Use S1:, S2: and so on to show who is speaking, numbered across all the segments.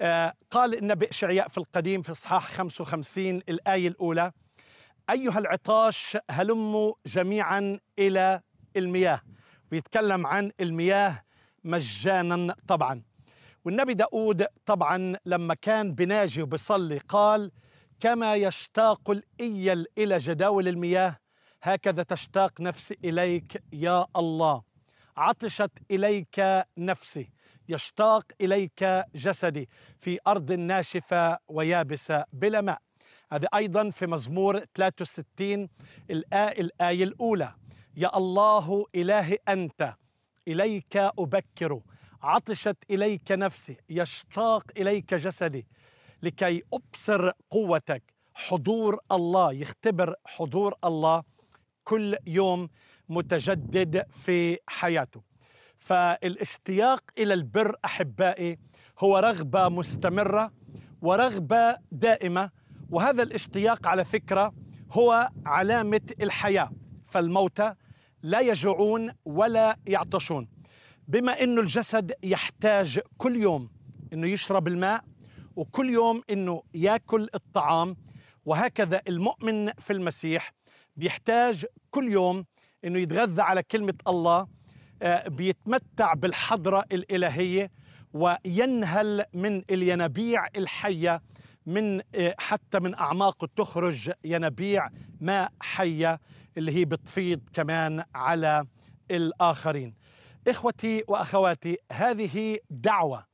S1: آه، قال النبي إشعياء في القديم في إصحاح 55 الآية الأولى أيها العطاش هلموا جميعا إلى المياه ويتكلم عن المياه مجانا طبعا والنبي داود طبعا لما كان بناجي وبصلي قال كما يشتاق الإيل إلى جداول المياه هكذا تشتاق نفسي إليك يا الله عطشت إليك نفسي يشتاق إليك جسدي في أرض ناشفة ويابسة بلا ماء هذا أيضا في مزمور 63 الآية, الآية الأولى يا الله إلهي أنت إليك أبكر عطشت إليك نفسي يشتاق إليك جسدي لكي أبصر قوتك حضور الله يختبر حضور الله كل يوم متجدد في حياته فالاشتياق إلى البر أحبائي هو رغبة مستمرة ورغبة دائمة وهذا الاشتياق على فكرة هو علامة الحياة فالموتى لا يجوعون ولا يعطشون بما أن الجسد يحتاج كل يوم أنه يشرب الماء وكل يوم أنه يأكل الطعام وهكذا المؤمن في المسيح بيحتاج كل يوم أنه يتغذى على كلمة الله آه، بيتمتع بالحضرة الإلهية وينهل من الينابيع الحية من آه، حتى من أعماقه تخرج ينابيع ماء حية اللي هي بتفيض كمان على الآخرين إخوتي وأخواتي هذه دعوة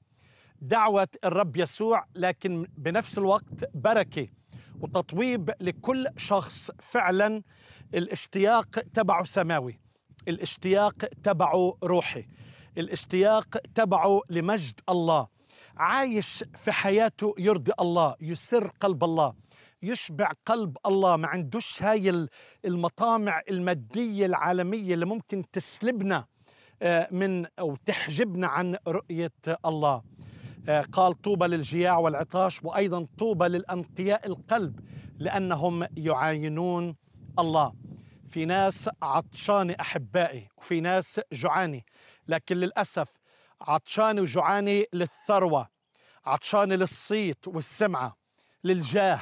S1: دعوة الرب يسوع لكن بنفس الوقت بركة وتطويب لكل شخص فعلا الاشتياق تبعه سماوي الاشتياق تبعه روحي الاشتياق تبعه لمجد الله عايش في حياته يرضي الله يسر قلب الله يشبع قلب الله ما عندوش هاي المطامع المادية العالمية اللي ممكن تسلبنا آه، من أو تحجبنا عن رؤية الله آه، قال طوبى للجياع والعطاش وأيضا طوبى للأنقياء القلب لأنهم يعاينون الله في ناس عطشانة أحبائي وفي ناس جوعانة لكن للأسف عطشانة وجوعانة للثروة عطشانة للصيت والسمعة للجاه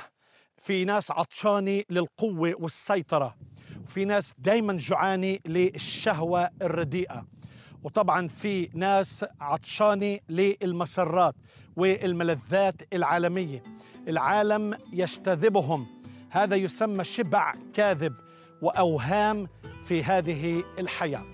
S1: في ناس عطشانة للقوة والسيطرة وفي ناس دايما جوعانة للشهوة الرديئة وطبعا في ناس عطشانة للمسرات والملذات العالمية العالم يجتذبهم هذا يسمى شبع كاذب واوهام في هذه الحياه